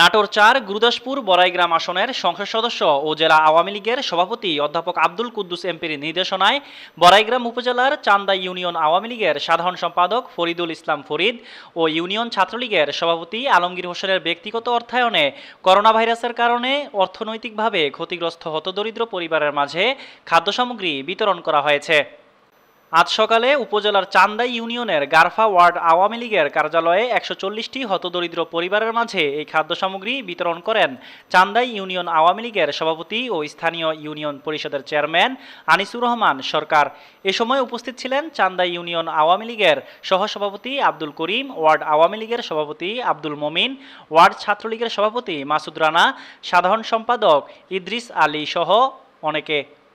নাটোর চার গুরুদাসপুর বড়াইগ্রাম আসনের সংসদ সদস্য ও জেলা আওয়ামী লীগের সভাপতি অধ্যাপক আব্দুল কুদ্দুস এমপির নির্দেশনায় বড়াইগ্রাম উপজেলার চান্দা ইউনিয়ন আওয়ামী লীগের সাধারণ সম্পাদক ফরিদুল ইসলাম ফরিদ ও ইউনিয়ন ছাত্রলীগের সভাপতি আলমগীর হোসেনের ব্যক্তিগত অর্থায়নে করোনা ভাইরাসের কারণে অর্থনৈতিকভাবে ক্ষতিগ্রস্ত হতদরিদ্র পরিবারের মাঝে খাদ্য সামগ্রী বিতরণ করা হয়েছে আজ সকালে উপজেলার চান্দাই ইউনিয়নের গার্ফা ওয়ার্ড আওয়ামী লীগের কার্যালয়ে একশো চল্লিশটি হতদরিদ্র পরিবারের মাঝে এই খাদ্য সামগ্রী বিতরণ করেন চান্দাই ইউনিয়ন আওয়ামী লীগের সভাপতি ও স্থানীয় ইউনিয়ন পরিষদের চেয়ারম্যান আনিসুর রহমান সরকার এ সময় উপস্থিত ছিলেন চান্দাই ইউনিয়ন আওয়ামী লীগের সহসভাপতি আব্দুল করিম ওয়ার্ড আওয়ামী লীগের সভাপতি আব্দুল মমিন ওয়ার্ড ছাত্রলীগের সভাপতি মাসুদ রানা সাধারণ সম্পাদক ইদ্রিস আলী সহ অনেকে